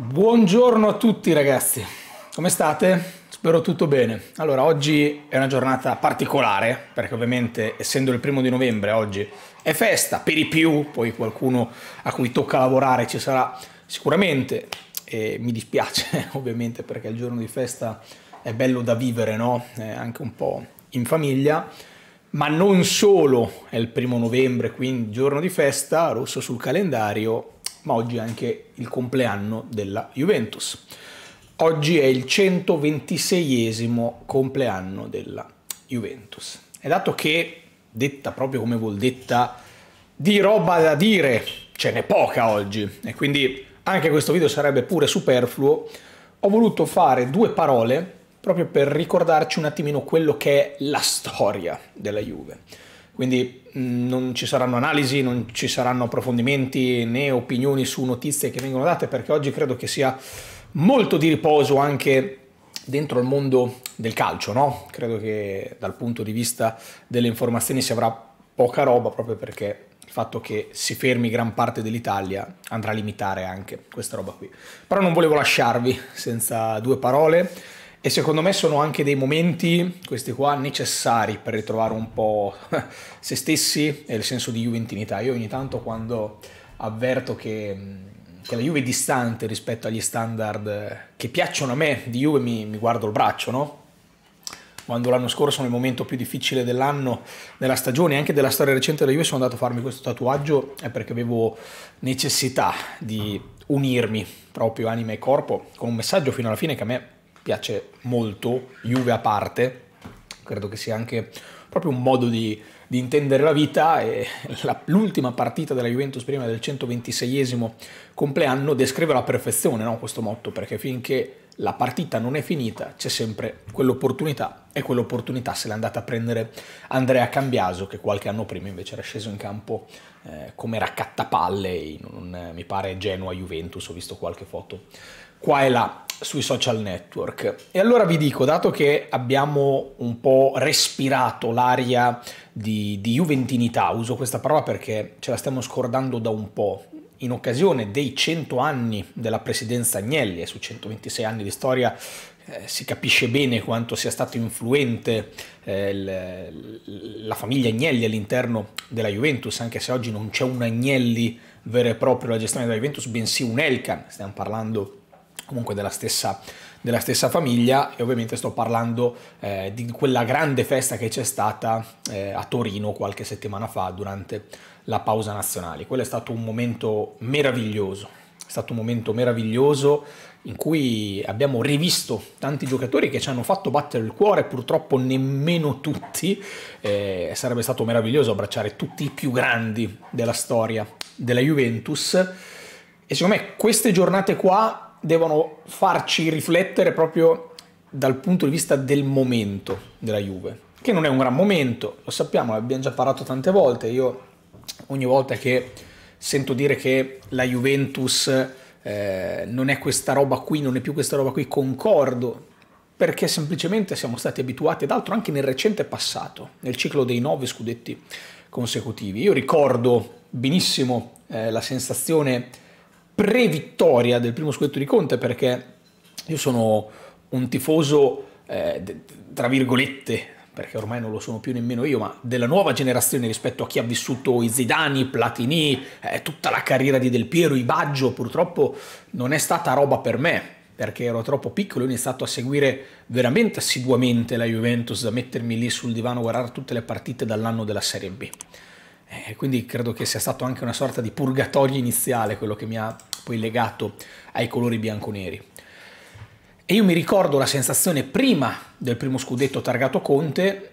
Buongiorno a tutti ragazzi, come state? Spero tutto bene. Allora, oggi è una giornata particolare perché ovviamente essendo il primo di novembre oggi è festa per i più, poi qualcuno a cui tocca lavorare ci sarà sicuramente e mi dispiace ovviamente perché il giorno di festa è bello da vivere, no? È anche un po' in famiglia, ma non solo è il primo novembre, quindi giorno di festa, rosso sul calendario, ma oggi è anche il compleanno della Juventus. Oggi è il 126esimo compleanno della Juventus. E dato che, detta proprio come vuol detta, di roba da dire ce n'è poca oggi, e quindi anche questo video sarebbe pure superfluo, ho voluto fare due parole proprio per ricordarci un attimino quello che è la storia della Juve quindi mm, non ci saranno analisi, non ci saranno approfondimenti né opinioni su notizie che vengono date perché oggi credo che sia molto di riposo anche dentro il mondo del calcio, no? Credo che dal punto di vista delle informazioni si avrà poca roba proprio perché il fatto che si fermi gran parte dell'Italia andrà a limitare anche questa roba qui. Però non volevo lasciarvi senza due parole e secondo me sono anche dei momenti, questi qua, necessari per ritrovare un po' se stessi e il senso di juventinità. Io ogni tanto quando avverto che, che la Juve è distante rispetto agli standard che piacciono a me di Juve, mi, mi guardo il braccio, no? quando l'anno scorso nel momento più difficile dell'anno, della stagione, anche della storia recente della Juve, sono andato a farmi questo tatuaggio è eh, perché avevo necessità di unirmi proprio anima e corpo con un messaggio fino alla fine che a me piace molto, Juve a parte, credo che sia anche proprio un modo di, di intendere la vita e la, l'ultima partita della Juventus prima del 126 compleanno descrive alla perfezione no, questo motto, perché finché la partita non è finita c'è sempre quell'opportunità e quell'opportunità se l'è andata a prendere Andrea Cambiaso che qualche anno prima invece era sceso in campo eh, come raccattapalle in un, mi pare Genoa Juventus, ho visto qualche foto qua e là sui social network. E allora vi dico, dato che abbiamo un po' respirato l'aria di, di juventinità, uso questa parola perché ce la stiamo scordando da un po', in occasione dei 100 anni della presidenza Agnelli, e su 126 anni di storia eh, si capisce bene quanto sia stato influente eh, l- la famiglia Agnelli all'interno della Juventus, anche se oggi non c'è un Agnelli vero e proprio alla gestione della Juventus, bensì un Elkan, stiamo parlando di comunque della stessa, della stessa famiglia e ovviamente sto parlando eh, di quella grande festa che c'è stata eh, a Torino qualche settimana fa durante la pausa nazionale. Quello è stato un momento meraviglioso, è stato un momento meraviglioso in cui abbiamo rivisto tanti giocatori che ci hanno fatto battere il cuore, purtroppo nemmeno tutti, eh, sarebbe stato meraviglioso abbracciare tutti i più grandi della storia della Juventus e secondo me queste giornate qua devono farci riflettere proprio dal punto di vista del momento della Juve, che non è un gran momento, lo sappiamo, ne abbiamo già parlato tante volte, io ogni volta che sento dire che la Juventus eh, non è questa roba qui, non è più questa roba qui, concordo, perché semplicemente siamo stati abituati ad altro anche nel recente passato, nel ciclo dei nove scudetti consecutivi. Io ricordo benissimo eh, la sensazione pre-vittoria del primo scudetto di Conte perché io sono un tifoso, eh, tra virgolette, perché ormai non lo sono più nemmeno io, ma della nuova generazione rispetto a chi ha vissuto i Zidani, i Platini, eh, tutta la carriera di Del Piero, i Baggio, purtroppo non è stata roba per me, perché ero troppo piccolo, ho iniziato a seguire veramente assiduamente la Juventus, a mettermi lì sul divano a guardare tutte le partite dall'anno della Serie B. Eh, quindi credo che sia stato anche una sorta di purgatorio iniziale quello che mi ha poi legato ai colori bianconeri. E io mi ricordo la sensazione prima del primo scudetto targato Conte,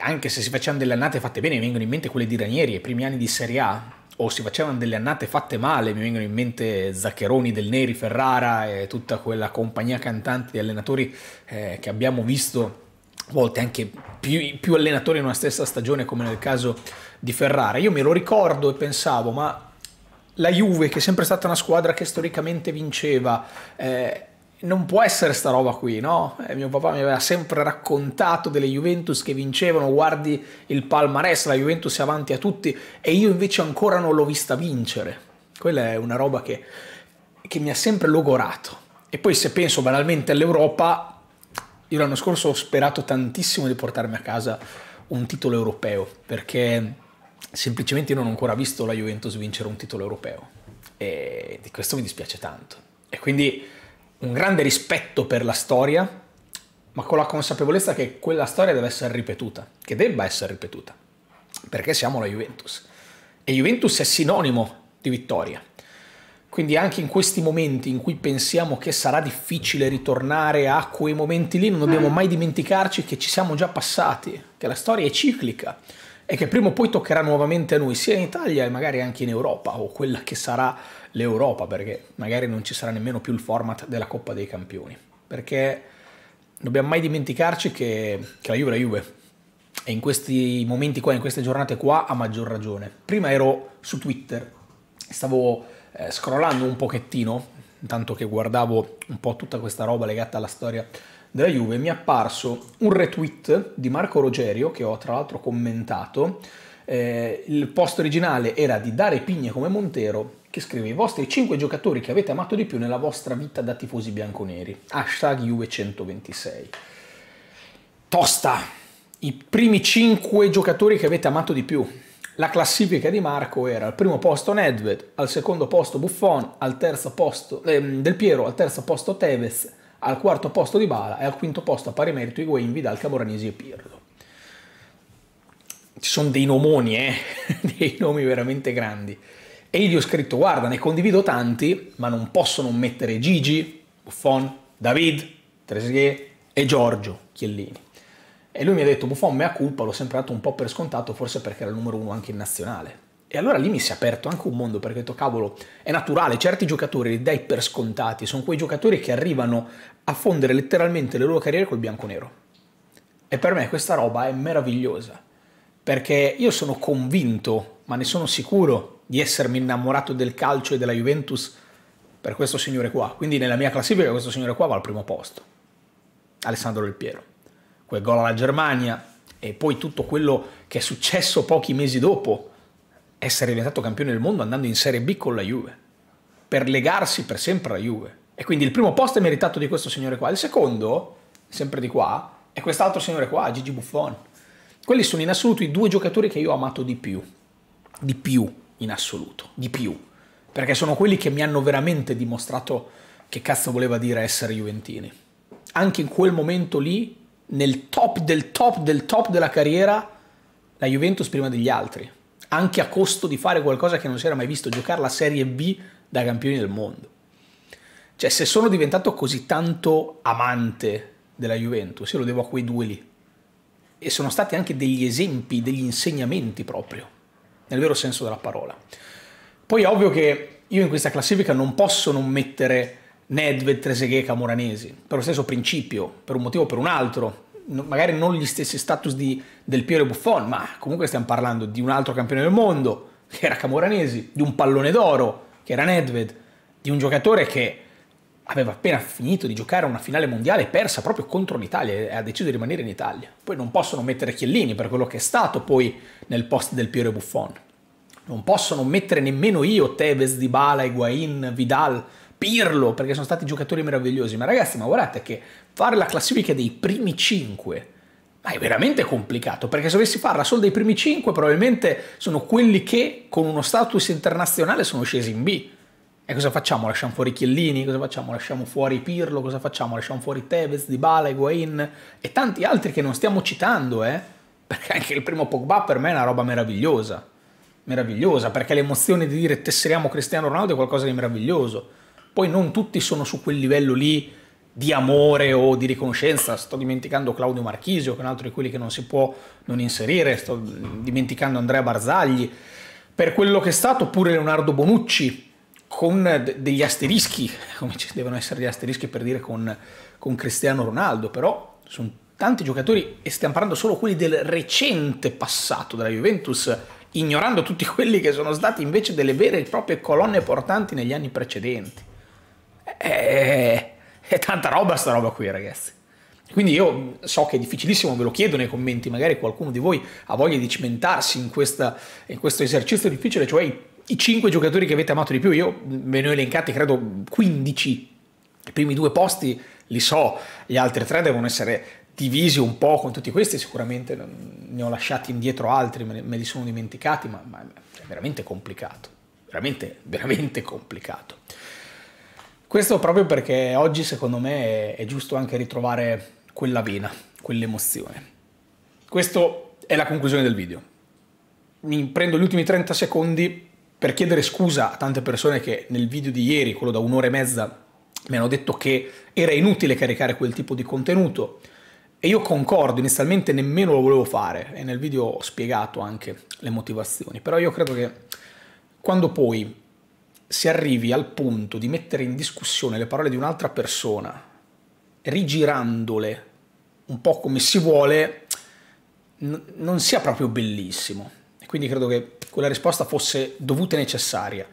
anche se si facevano delle annate fatte bene, mi vengono in mente quelle di Ranieri, i primi anni di Serie A, o si facevano delle annate fatte male, mi vengono in mente Zaccheroni del Neri, Ferrara e tutta quella compagnia cantante di allenatori eh, che abbiamo visto a volte anche più, più, allenatori in una stessa stagione come nel caso di Ferrari. Io me lo ricordo e pensavo, ma la Juve, che è sempre stata una squadra che storicamente vinceva, eh, non può essere sta roba qui, no? Eh, mio papà mi aveva sempre raccontato delle Juventus che vincevano, guardi il palmarès, la Juventus è avanti a tutti, e io invece ancora non l'ho vista vincere. Quella è una roba che, che mi ha sempre logorato. E poi se penso banalmente all'Europa, io l'anno scorso ho sperato tantissimo di portarmi a casa un titolo europeo, perché semplicemente io non ho ancora visto la Juventus vincere un titolo europeo e di questo mi dispiace tanto. E quindi un grande rispetto per la storia, ma con la consapevolezza che quella storia deve essere ripetuta, che debba essere ripetuta, perché siamo la Juventus. E Juventus è sinonimo di vittoria. Quindi anche in questi momenti in cui pensiamo che sarà difficile ritornare a quei momenti lì, non dobbiamo mm. mai dimenticarci che ci siamo già passati, che la storia è ciclica e che prima o poi toccherà nuovamente a noi, sia in Italia e magari anche in Europa, o quella che sarà l'Europa, perché magari non ci sarà nemmeno più il format della Coppa dei Campioni. Perché dobbiamo mai dimenticarci che, che la Juve è la Juve. E in questi momenti qua, in queste giornate qua, ha maggior ragione. Prima ero su Twitter, stavo eh, scrollando un pochettino, intanto che guardavo un po' tutta questa roba legata alla storia della Juve mi è apparso un retweet di Marco Rogerio, che ho tra l'altro commentato. Eh, il post originale era di Dare Pigne come Montero, che scrive i vostri 5 giocatori che avete amato di più nella vostra vita da tifosi bianconeri. Hashtag Juve 126. Tosta! I primi 5 giocatori che avete amato di più. La classifica di Marco era al primo posto Nedved, al secondo posto Buffon, al terzo posto eh, Del Piero, al terzo posto Tevez, al quarto posto di Bala e al quinto posto a pari merito Higuain, Vidal, Camoranesi e Pirlo. Ci sono dei nomoni, eh? dei nomi veramente grandi. E io gli ho scritto, guarda, ne condivido tanti, ma non posso non mettere Gigi, Buffon, David, Trezeguet e Giorgio Chiellini. E lui mi ha detto, Buffon, mea culpa, l'ho sempre dato un po' per scontato, forse perché era il numero uno anche in nazionale e allora lì mi si è aperto anche un mondo perché ho detto cavolo, è naturale, certi giocatori li dai per scontati, sono quei giocatori che arrivano a fondere letteralmente le loro carriere col bianco-nero. E per me questa roba è meravigliosa, perché io sono convinto, ma ne sono sicuro, di essermi innamorato del calcio e della Juventus per questo signore qua. Quindi nella mia classifica questo signore qua va al primo posto, Alessandro Del Piero. Quel gol alla Germania e poi tutto quello che è successo pochi mesi dopo essere diventato campione del mondo andando in Serie B con la Juve, per legarsi per sempre alla Juve. E quindi il primo posto è meritato di questo signore qua, il secondo, sempre di qua, è quest'altro signore qua, Gigi Buffon. Quelli sono in assoluto i due giocatori che io ho amato di più, di più in assoluto, di più, perché sono quelli che mi hanno veramente dimostrato che cazzo voleva dire essere Juventini. Anche in quel momento lì, nel top del top del top della carriera, la Juventus prima degli altri anche a costo di fare qualcosa che non si era mai visto, giocare la Serie B da campioni del mondo. Cioè, se sono diventato così tanto amante della Juventus, io lo devo a quei due lì. E sono stati anche degli esempi, degli insegnamenti proprio, nel vero senso della parola. Poi è ovvio che io in questa classifica non posso non mettere Nedved, Trezeguet, Camoranesi, per lo stesso principio, per un motivo o per un altro, magari non gli stessi status di, del Piero Buffon, ma comunque stiamo parlando di un altro campione del mondo, che era Camoranesi, di un pallone d'oro, che era Nedved, di un giocatore che aveva appena finito di giocare una finale mondiale persa proprio contro l'Italia e ha deciso di rimanere in Italia. Poi non possono mettere Chiellini per quello che è stato poi nel post del Piero Buffon. Non possono mettere nemmeno io Tevez, Dybala, Higuain, Vidal, Pirlo, perché sono stati giocatori meravigliosi, ma ragazzi, ma guardate che fare la classifica dei primi 5 ma è veramente complicato, perché se dovessi farla solo dei primi 5, probabilmente sono quelli che con uno status internazionale sono scesi in B. E cosa facciamo? Lasciamo fuori Chiellini? Cosa facciamo? Lasciamo fuori Pirlo? Cosa facciamo? Lasciamo fuori Tevez, Dybala, Higuain e tanti altri che non stiamo citando, eh? Perché anche il primo Pogba per me è una roba meravigliosa. Meravigliosa, perché l'emozione di dire tesseriamo Cristiano Ronaldo è qualcosa di meraviglioso poi non tutti sono su quel livello lì di amore o di riconoscenza, sto dimenticando Claudio Marchisio, che è un altro di quelli che non si può non inserire, sto dimenticando Andrea Barzagli, per quello che è stato pure Leonardo Bonucci, con degli asterischi, come ci devono essere gli asterischi per dire con, con Cristiano Ronaldo, però sono tanti giocatori e stiamo parlando solo quelli del recente passato della Juventus, ignorando tutti quelli che sono stati invece delle vere e proprie colonne portanti negli anni precedenti. È, eh, eh, è tanta roba sta roba qui, ragazzi. Quindi io so che è difficilissimo, ve lo chiedo nei commenti, magari qualcuno di voi ha voglia di cimentarsi in, questa, in questo esercizio difficile, cioè i, i 5 giocatori che avete amato di più, io ve ne ho elencati credo 15, i primi due posti li so, gli altri tre devono essere divisi un po' con tutti questi, sicuramente ne ho lasciati indietro altri, me, me li sono dimenticati, ma, ma è veramente complicato, veramente, veramente complicato. Questo proprio perché oggi secondo me è, giusto anche ritrovare quella vena, quell'emozione. Questa è la conclusione del video. Mi prendo gli ultimi 30 secondi per chiedere scusa a tante persone che nel video di ieri, quello da un'ora e mezza, mi hanno detto che era inutile caricare quel tipo di contenuto. E io concordo, inizialmente nemmeno lo volevo fare e nel video ho spiegato anche le motivazioni, però io credo che quando poi si arrivi al punto di mettere in discussione le parole di un'altra persona, rigirandole un po' come si vuole, non sia proprio bellissimo. E quindi credo che quella risposta fosse dovuta e necessaria.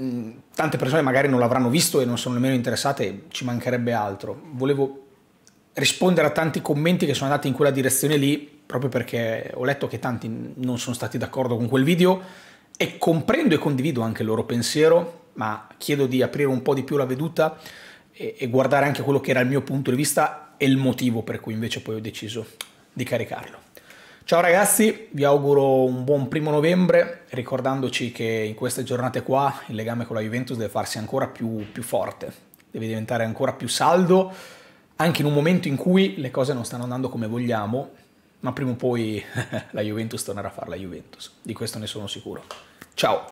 Mm, tante persone magari non l'avranno visto e non sono nemmeno interessate, ci mancherebbe altro. Volevo rispondere a tanti commenti che sono andati in quella direzione lì, proprio perché ho letto che tanti non sono stati d'accordo con quel video e comprendo e condivido anche il loro pensiero, ma chiedo di aprire un po' di più la veduta e, e guardare anche quello che era il mio punto di vista e il motivo per cui invece poi ho deciso di caricarlo. Ciao ragazzi, vi auguro un buon primo novembre, ricordandoci che in queste giornate qua il legame con la Juventus deve farsi ancora più, più, forte, deve diventare ancora più saldo, anche in un momento in cui le cose non stanno andando come vogliamo ma prima o poi la Juventus tornerà a fare la Juventus, di questo ne sono sicuro. Ciao!